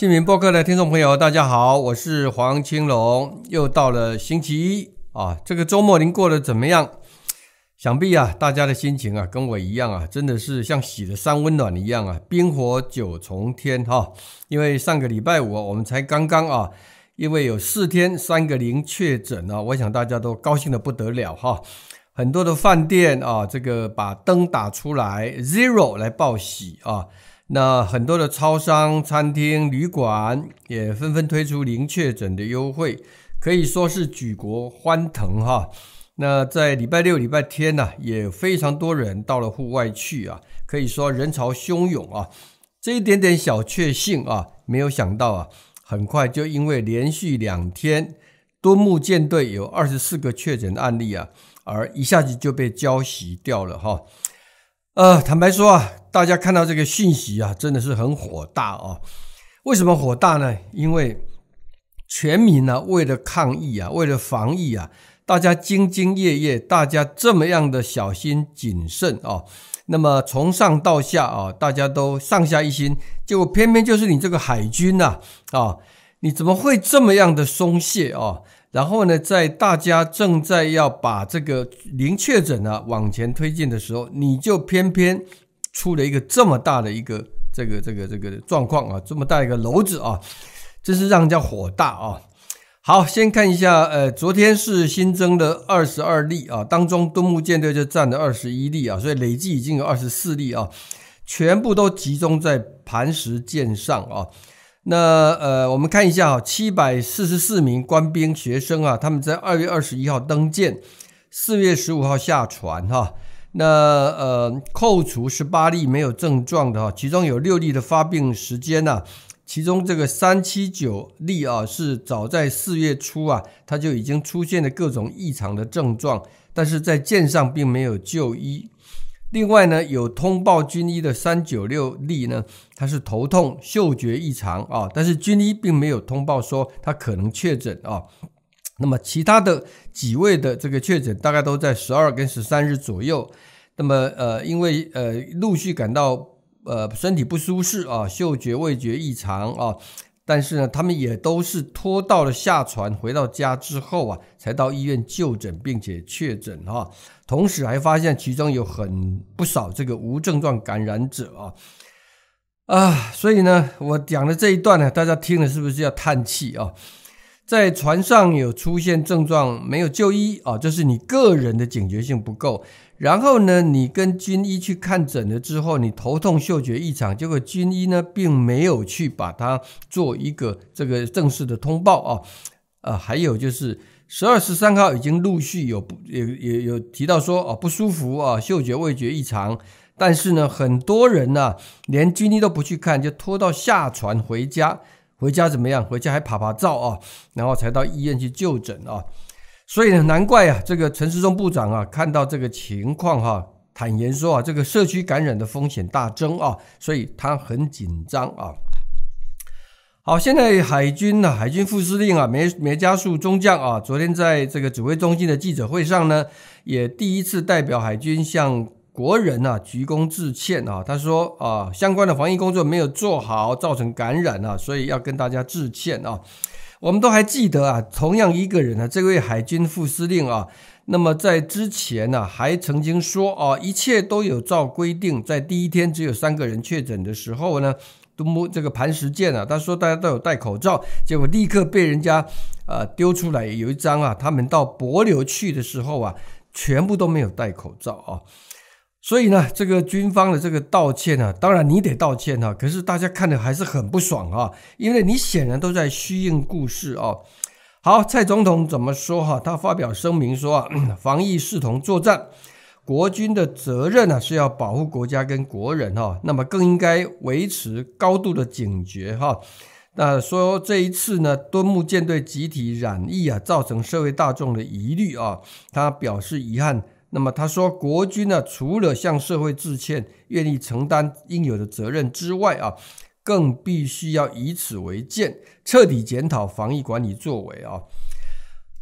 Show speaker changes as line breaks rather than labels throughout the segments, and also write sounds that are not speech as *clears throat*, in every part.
新名播客的听众朋友，大家好，我是黄青龙。又到了星期一啊，这个周末您过得怎么样？想必啊，大家的心情啊，跟我一样啊，真的是像洗了三温暖一样啊，冰火九重天哈。因为上个礼拜五，我们才刚刚啊，因为有四天三个零确诊啊，我想大家都高兴的不得了哈。很多的饭店啊，这个把灯打出来 zero 来报喜啊。那很多的超商、餐厅、旅馆也纷纷推出零确诊的优惠，可以说是举国欢腾哈。那在礼拜六、礼拜天呢，也非常多人到了户外去啊，可以说人潮汹涌啊。这一点点小确幸啊，没有想到啊，很快就因为连续两天多木舰队有二十四个确诊案例啊，而一下子就被浇熄掉了哈。呃，坦白说啊，大家看到这个信息啊，真的是很火大啊！为什么火大呢？因为全民呢，为了抗疫啊，为了防疫啊，大家兢兢业业，大家这么样的小心谨慎啊，那么从上到下啊，大家都上下一心，结果偏偏就是你这个海军呐，啊，你怎么会这么样的松懈啊？然后呢，在大家正在要把这个零确诊啊往前推进的时候，你就偏偏出了一个这么大的一个这个这个这个状况啊，这么大一个篓子啊，真是让人家火大啊！好，先看一下，呃，昨天是新增的二十二例啊，当中东睦舰队就占了二十一例啊，所以累计已经有二十四例啊，全部都集中在磐石舰上啊。那呃，我们看一下哈，七百四十四名官兵、学生啊，他们在二月二十一号登舰，四月十五号下船哈。那呃，扣除十八例没有症状的哈，其中有六例的发病时间呢，其中这个三七九例啊，是早在四月初啊，他就已经出现了各种异常的症状，但是在舰上并没有就医。另外呢，有通报军医的三九六例呢，他是头痛、嗅觉异常啊，但是军医并没有通报说他可能确诊啊。那么其他的几位的这个确诊大概都在十二跟十三日左右。那么呃，因为呃陆续感到呃身体不舒适啊，嗅觉味觉异常啊。但是呢，他们也都是拖到了下船回到家之后啊，才到医院就诊，并且确诊哈，同时还发现其中有很不少这个无症状感染者啊啊，所以呢，我讲的这一段呢，大家听了是不是要叹气啊？在船上有出现症状没有就医啊，就是你个人的警觉性不够。然后呢，你跟军医去看诊了之后，你头痛、嗅觉异常，结果军医呢并没有去把它做一个这个正式的通报啊。呃，还有就是十二、十三号已经陆续有不、有、有、有提到说哦不舒服啊，嗅觉、味觉异常，但是呢，很多人呢连军医都不去看，就拖到下船回家，回家怎么样？回家还爬爬照啊，然后才到医院去就诊啊。所以呢，难怪啊，这个陈世忠部长啊，看到这个情况哈，坦言说啊，这个社区感染的风险大增啊，所以他很紧张啊。好，现在海军呢，海军副司令啊，梅梅家树中将啊，昨天在这个指挥中心的记者会上呢，也第一次代表海军向国人啊，鞠躬致歉啊。他说啊，相关的防疫工作没有做好，造成感染啊，所以要跟大家致歉啊。我们都还记得啊，同样一个人啊，这位海军副司令啊，那么在之前呢，还曾经说啊，一切都有照规定，在第一天只有三个人确诊的时候呢，都摸这个磐石舰啊，他说大家都有戴口罩，结果立刻被人家啊丢出来，有一张啊，他们到柏流去的时候啊，全部都没有戴口罩啊。所以呢，这个军方的这个道歉呢，当然你得道歉哈，可是大家看的还是很不爽啊，因为你显然都在虚应故事啊。好，蔡总统怎么说哈？他发表声明说啊，*clears throat* 防疫视同作战，国军的责任呢是要保护国家跟国人哈，那么更应该维持高度的警觉哈。那说这一次呢，敦睦舰队集体染疫啊，造成社会大众的疑虑啊，他表示遗憾。那么他说，国军呢，除了向社会致歉、愿意承担应有的责任之外啊，更必须要以此为鉴，彻底检讨防疫管理作为啊。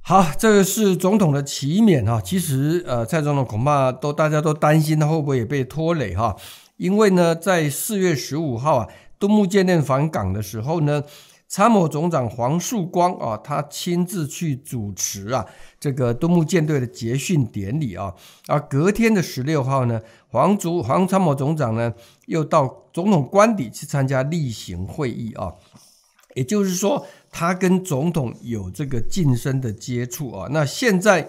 好，这个是总统的启免啊。其实呃，蔡总统恐怕都大家都担心他会不会也被拖累哈，因为呢，在四月十五号啊，东牧舰队返港的时候呢，参谋总长黄树光啊，他亲自去主持啊。这个敦睦舰队的结训典礼啊，而隔天的十六号呢，黄族黄参谋总长呢又到总统官邸去参加例行会议啊，也就是说他跟总统有这个近身的接触啊。那现在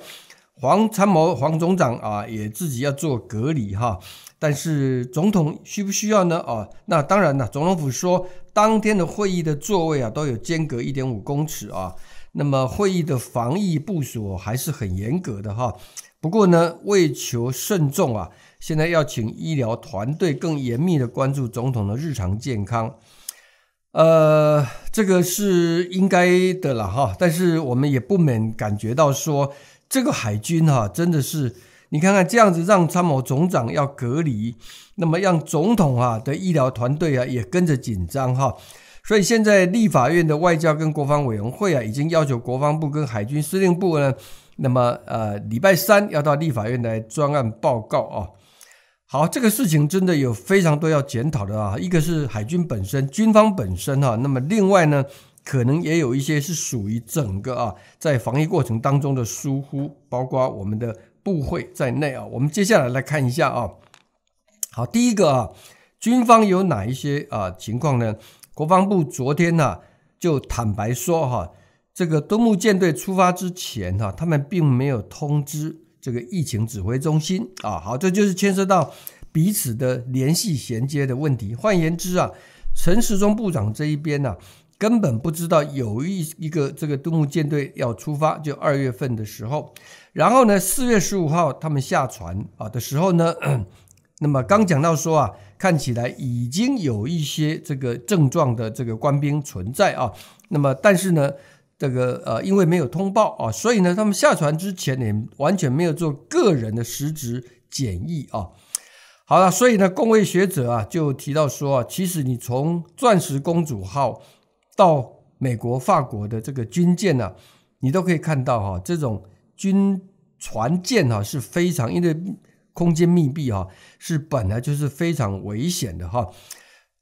黄参谋黄总长啊也自己要做隔离哈，但是总统需不需要呢？啊，那当然了，总统府说当天的会议的座位啊都有间隔一点五公尺啊。那么会议的防疫部署还是很严格的哈，不过呢，为求慎重啊，现在要请医疗团队更严密的关注总统的日常健康，呃，这个是应该的了哈。但是我们也不免感觉到说，这个海军哈，真的是你看看这样子让参谋总长要隔离，那么让总统啊的医疗团队啊也跟着紧张哈。所以现在立法院的外交跟国防委员会啊，已经要求国防部跟海军司令部呢，那么呃礼拜三要到立法院来专案报告啊。好，这个事情真的有非常多要检讨的啊。一个是海军本身、军方本身哈，那么另外呢，可能也有一些是属于整个啊在防疫过程当中的疏忽，包括我们的部会在内啊。我们接下来来看一下啊。好，第一个啊，军方有哪一些啊情况呢？国防部昨天呢，就坦白说哈，这个东木舰队出发之前哈，他们并没有通知这个疫情指挥中心啊。好，这就是牵涉到彼此的联系衔接的问题。换言之啊，陈时中部长这一边呢，根本不知道有一一个这个东木舰队要出发，就二月份的时候，然后呢，四月十五号他们下船啊的时候呢。那么刚讲到说啊，看起来已经有一些这个症状的这个官兵存在啊。那么但是呢，这个呃，因为没有通报啊，所以呢，他们下船之前也完全没有做个人的实质检疫啊。好了，所以呢，公位学者啊就提到说啊，其实你从钻石公主号到美国、法国的这个军舰呢，你都可以看到哈，这种军船舰哈是非常因为。空间密闭啊，是本来就是非常危险的哈。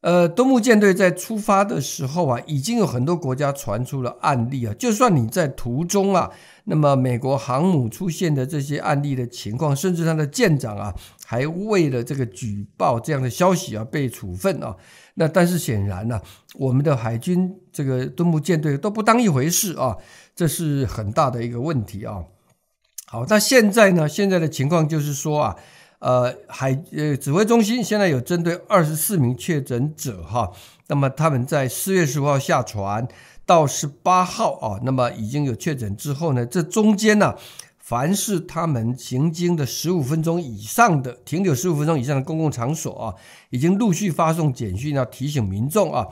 呃，东部舰队在出发的时候啊，已经有很多国家传出了案例啊。就算你在途中啊，那么美国航母出现的这些案例的情况，甚至他的舰长啊，还为了这个举报这样的消息啊，被处分啊。那但是显然呢，我们的海军这个东部舰队都不当一回事啊，这是很大的一个问题啊。好，那现在呢？现在的情况就是说啊，呃，海呃指挥中心现在有针对二十四名确诊者哈，那么他们在四月十五号下船到十八号啊，那么已经有确诊之后呢，这中间呢，凡是他们行经的十五分钟以上的停留十五分钟以上的公共场所啊，已经陆续发送简讯要提醒民众啊。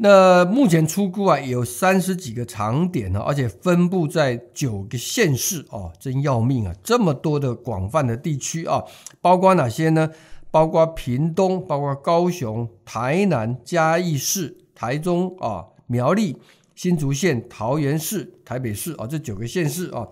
那目前出库啊，有三十几个场点呢，而且分布在九个县市哦，真要命啊！这么多的广泛的地区啊，包括哪些呢？包括屏东、包括高雄、台南、嘉义市、台中啊、苗栗、新竹县、桃园市、台北市啊，这九个县市啊。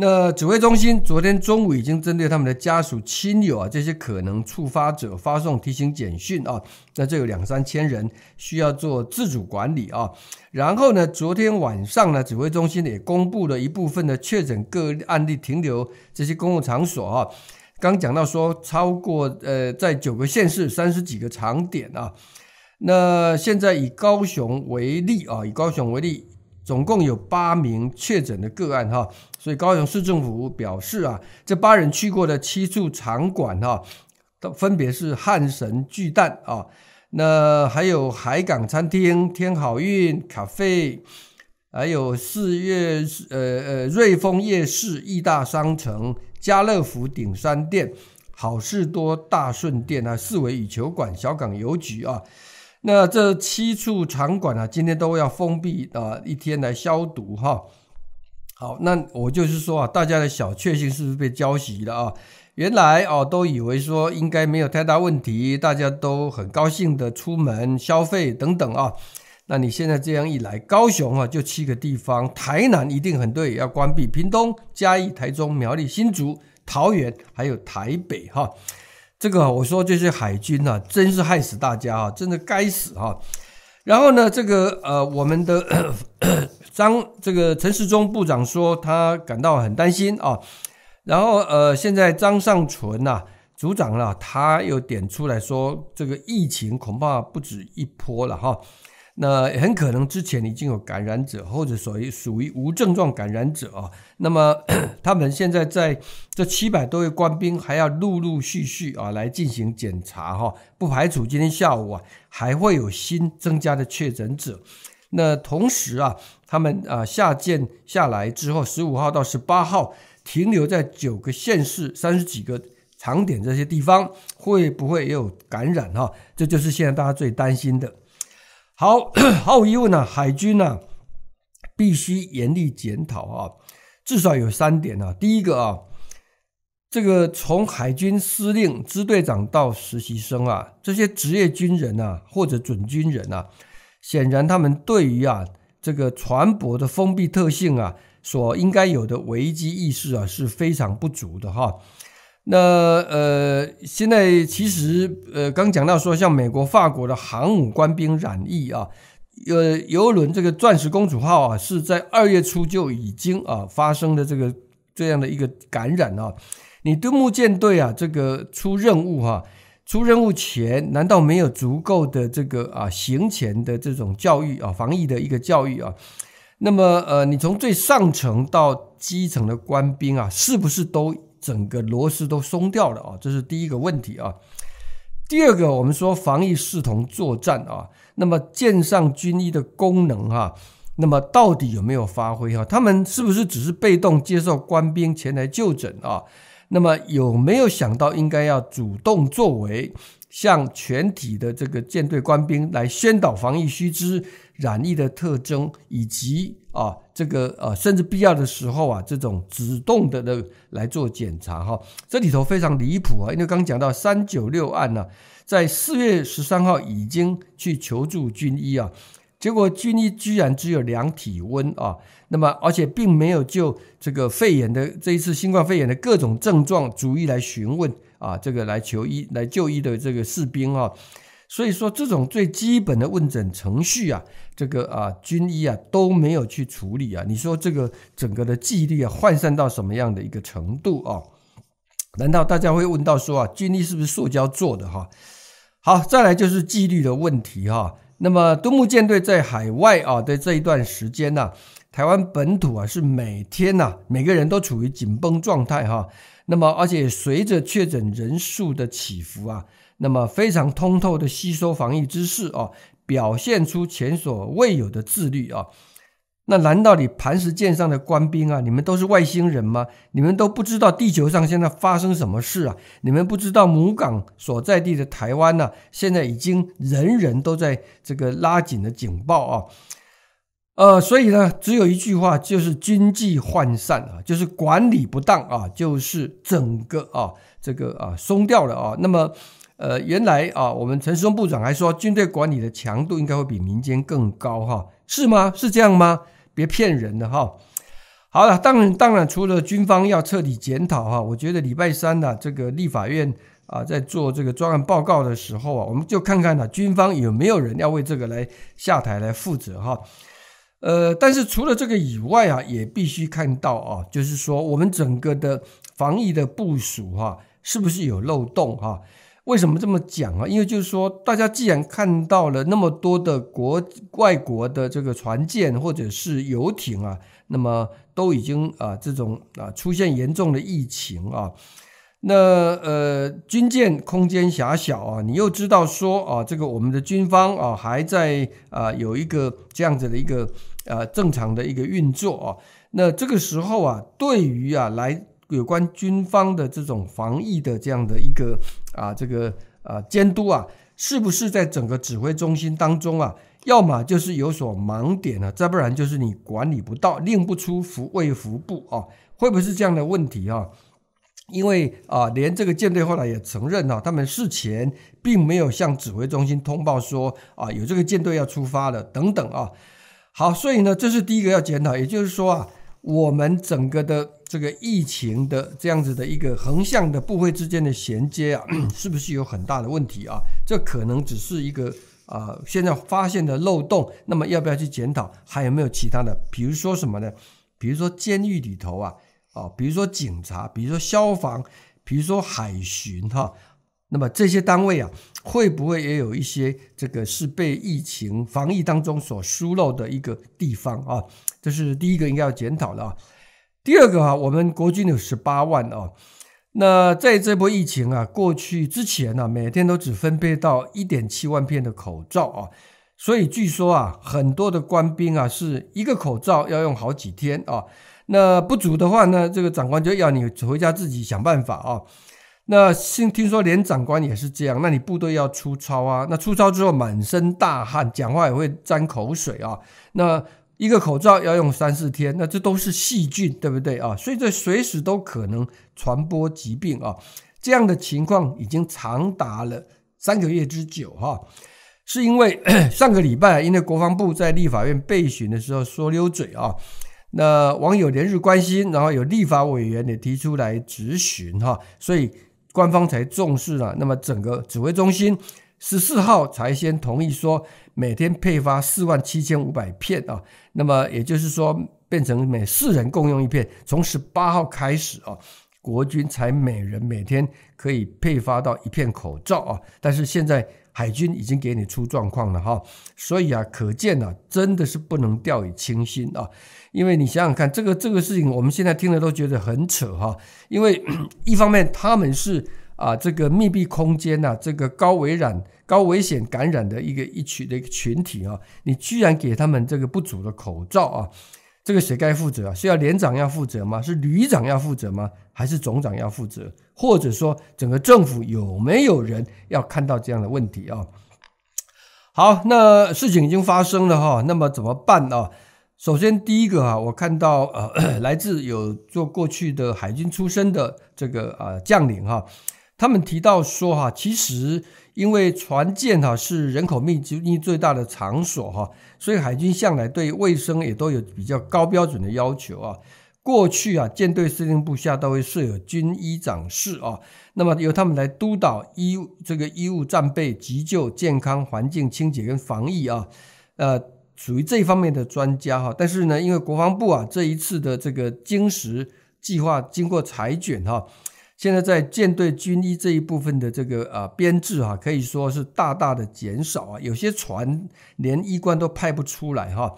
那指挥中心昨天中午已经针对他们的家属、亲友啊，这些可能触发者发送提醒简讯啊。那这有两三千人需要做自主管理啊。然后呢，昨天晚上呢，指挥中心也公布了一部分的确诊个案例停留这些公共场所啊。刚讲到说，超过呃，在九个县市三十几个场点啊。那现在以高雄为例啊，以高雄为例。总共有八名确诊的个案哈，所以高雄市政府表示啊，这八人去过的七处场馆哈，都分别是汉神巨蛋啊，那还有海港餐厅、天好运咖啡，还有四月呃呃瑞丰夜市、义大商城、家乐福顶山店、好事多大顺店啊、四维羽球馆、小港邮局啊。那这七处场馆啊，今天都要封闭啊，一天来消毒哈。好，那我就是说啊，大家的小确幸是不是被浇熄了啊？原来哦，都以为说应该没有太大问题，大家都很高兴的出门消费等等啊。那你现在这样一来，高雄啊就七个地方，台南一定很对，要关闭，屏东、嘉义、台中、苗栗、新竹、桃园，还有台北哈。这个我说这些海军呐，真是害死大家啊，真的该死啊！然后呢，这个呃，我们的张这个陈世忠部长说他感到很担心啊。然后呃，现在张尚存呐组长啊，他又点出来说，这个疫情恐怕不止一波了哈。那很可能之前已经有感染者，或者属于属于无症状感染者啊。那么 *coughs* 他们现在在这七百多位官兵还要陆陆续续啊来进行检查哈，不排除今天下午啊还会有新增加的确诊者。那同时啊，他们啊下舰下来之后，十五号到十八号停留在九个县市三十几个场点这些地方，会不会也有感染哈？这就是现在大家最担心的。好，毫无疑问啊，海军呢必须严厉检讨啊，至少有三点啊。第一个啊，这个从海军司令、支队长到实习生啊，这些职业军人啊或者准军人啊，显然他们对于啊这个船舶的封闭特性啊所应该有的危机意识啊是非常不足的哈。那呃，现在其实呃，刚讲到说，像美国、法国的航母官兵染疫啊，呃，游轮这个“钻石公主号”啊，是在二月初就已经啊发生的这个这样的一个感染啊。你敦睦舰队啊，这个出任务哈，出任务前难道没有足够的这个啊行前的这种教育啊，防疫的一个教育啊？那么呃，你从最上层到基层的官兵啊，是不是都？整个螺丝都松掉了啊，这是第一个问题啊。第二个，我们说防疫视同作战啊，那么舰上军医的功能哈，那么到底有没有发挥哈？他们是不是只是被动接受官兵前来就诊啊？那么有没有想到应该要主动作为，向全体的这个舰队官兵来宣导防疫须知？染疫的特征，以及啊，这个呃，甚至必要的时候啊，这种主动的的来做检查哈，这里头非常离谱啊，因为刚刚讲到三九六案呢，在四月十三号已经去求助军医啊，结果军医居然只有量体温啊，那么而且并没有就这个肺炎的这一次新冠肺炎的各种症状逐一来询问啊，这个来求医来就医的这个士兵啊。所以说，这种最基本的问诊程序啊，这个啊，军医啊都没有去处理啊。你说这个整个的纪律啊，涣散到什么样的一个程度啊？难道大家会问到说啊，军医是不是塑胶做的哈？好，再来就是纪律的问题哈。那么，东木舰队在海外啊的这一段时间呢，台湾本土啊是每天啊，每个人都处于紧绷状态哈。那么，而且随着确诊人数的起伏啊。那么非常通透的吸收防疫知识啊，表现出前所未有的自律啊。那难道你磐石舰上的官兵啊，你们都是外星人吗？你们都不知道地球上现在发生什么事啊？你们不知道母港所在地的台湾呢，现在已经人人都在这个拉紧了警报啊。呃，所以呢，只有一句话，就是军纪涣散啊，就是管理不当啊，就是整个啊这个啊松掉了啊。那么。呃，原来啊，我们陈松部长还说，军队管理的强度应该会比民间更高哈，是吗？是这样吗？别骗人的哈。好了，当然，当然，除了军方要彻底检讨哈，我觉得礼拜三呢，这个立法院啊，在做这个专案报告的时候啊，我们就看看呢，军方有没有人要为这个来下台来负责哈。呃，但是除了这个以外啊，也必须看到啊，就是说我们整个的防疫的部署哈，是不是有漏洞哈？为什么这么讲啊？因为就是说，大家既然看到了那么多的国外国的这个船舰或者是游艇啊，那么都已经啊这种啊出现严重的疫情啊，那呃军舰空间狭小啊，你又知道说啊这个我们的军方啊还在啊有一个这样子的一个呃正常的一个运作啊，那这个时候啊对于啊来。有关军方的这种防疫的这样的一个啊，这个啊监督啊，是不是在整个指挥中心当中啊，要么就是有所盲点啊，再不然就是你管理不到，令不出，服未服部啊，会不会是这样的问题啊？因为啊，连这个舰队后来也承认哈，他们事前并没有向指挥中心通报说啊，有这个舰队要出发了等等啊。好，所以呢，这是第一个要检讨，也就是说啊，我们整个的。这个疫情的这样子的一个横向的部位之间的衔接啊，*clears throat* 是不是有很大的问题啊？这可能只是一个啊，现在发现的漏洞。那么要不要去检讨？还有没有其他的？比如说什么呢？比如说监狱里头啊，啊，比如说警察，比如说消防，比如说海巡哈。那么这些单位啊，会不会也有一些这个是被疫情防疫当中所疏漏的一个地方啊？这是第一个应该要检讨的啊。第二个哈，我们国军有十八万哦，那在这波疫情啊过去之前呢，每天都只分配到一点七万片的口罩啊，所以据说啊，很多的官兵啊是一个口罩要用好几天啊，那不足的话呢，这个长官就要你回家自己想办法啊。那听听说连长官也是这样，那你部队要出操啊，那出操之后满身大汗，讲话也会沾口水啊，那。一个口罩要用三四天，那这都是细菌，对不对啊？所以这随时都可能传播疾病啊！这样的情况已经长达了三个月之久哈，是因为 *coughs* 上个礼拜，因为国防部在立法院备询的时候说溜嘴啊，那网友连日关心，然后有立法委员也提出来质询哈，所以官方才重视了。那么整个指挥中心。十四号才先同意说每天配发四万七千五百片啊，那么也就是说变成每四人共用一片。从十八号开始啊，国军才每人每天可以配发到一片口罩啊。但是现在海军已经给你出状况了哈，所以啊，可见呢真的是不能掉以轻心啊，因为你想想看，这个这个事情我们现在听了都觉得很扯哈，因为 *clears throat* 一方面他们是。啊，这个密闭空间呐，这个高危染、高危险感染的一个一群的一个群体啊，你居然给他们这个不足的口罩啊，这个谁该负责？是要连长要负责吗？是旅长要负责吗？还是总长要负责？或者说整个政府有没有人要看到这样的问题啊？好，那事情已经发生了哈，那么怎么办呢？首先第一个哈，我看到呃，*coughs* 来自有做过去的海军出身的这个呃将领哈。他们提到说，哈，其实因为船舰哈是人口密集最大的场所哈，所以海军向来对卫生也都有比较高标准的要求啊。过去啊，舰队司令部下都会设有军医长室啊，那么由他们来督导医这个医务战备、急救、健康、环境清洁跟防疫啊，呃，属于这方面的专家哈。但是呢，因为国防部啊这一次的这个经实计划经过裁减哈。现在在舰队军医这一部分的这个啊编制啊，可以说是大大的减少啊，有些船连医官都派不出来哈。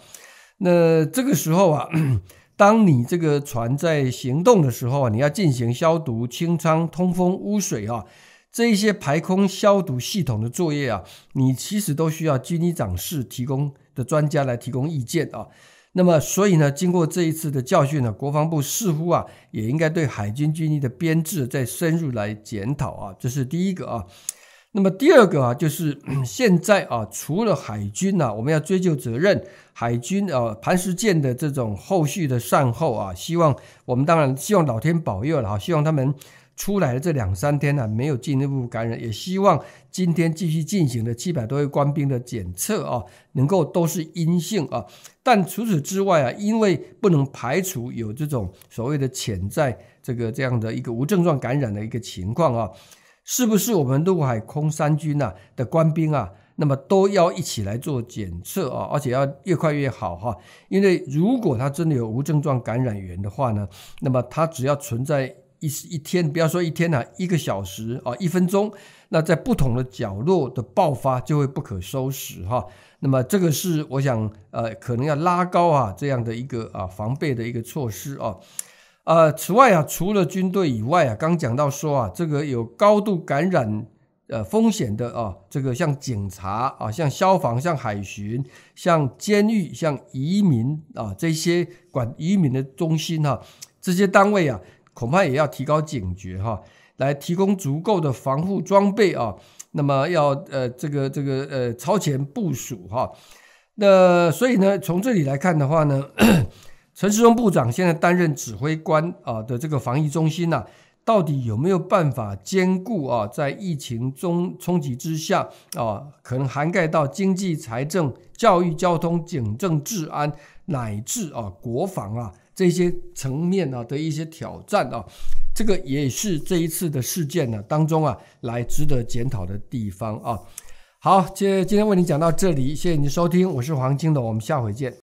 那这个时候啊，*clears throat* 当你这个船在行动的时候啊，你要进行消毒、清仓、通风、污水啊，这些排空消毒系统的作业啊，你其实都需要军医长室提供的专家来提供意见啊。那么，所以呢，经过这一次的教训呢，国防部似乎啊也应该对海军军医的编制再深入来检讨啊，这是第一个啊。那么第二个啊，就是 *clears throat* 现在啊，除了海军呢，我们要追究责任，海军啊，磐石舰的这种后续的善后啊，希望我们当然希望老天保佑了哈，希望他们出来的这两三天呢没有进一步感染，也希望今天继续进行的七百多位官兵的检测啊，能够都是阴性啊。但除此之外啊，因为不能排除有这种所谓的潜在这个这样的一个无症状感染的一个情况啊，是不是我们陆海空三军啊的官兵啊，那么都要一起来做检测啊，而且要越快越好哈，因为如果他真的有无症状感染源的话呢，那么他只要存在。一一天，不要说一天了，一个小时啊，一分钟，那在不同的角落的爆发就会不可收拾哈。那么，这个是我想呃，可能要拉高啊这样的一个啊防备的一个措施啊。呃，此外啊，除了军队以外啊，刚讲到说啊，这个有高度感染呃风险的啊，这个像警察啊，像消防，像海巡，像监狱，像移民啊这些管移民的中心哈，这些单位啊。恐怕也要提高警觉哈，来提供足够的防护装备啊。那么要呃这个这个呃超前部署哈。那所以呢，从这里来看的话呢，*clears throat* 陈世忠部长现在担任指挥官啊的这个防疫中心啊，到底有没有办法兼顾啊在疫情中冲击之下啊，可能涵盖到经济、财政、教育、交通、警政、治安乃至啊国防啊。这些层面啊的一些挑战啊，这个也是这一次的事件呢当中啊来值得检讨的地方啊。好，今今天为你讲到这里，谢谢你收听，我是黄金的，我们下回见。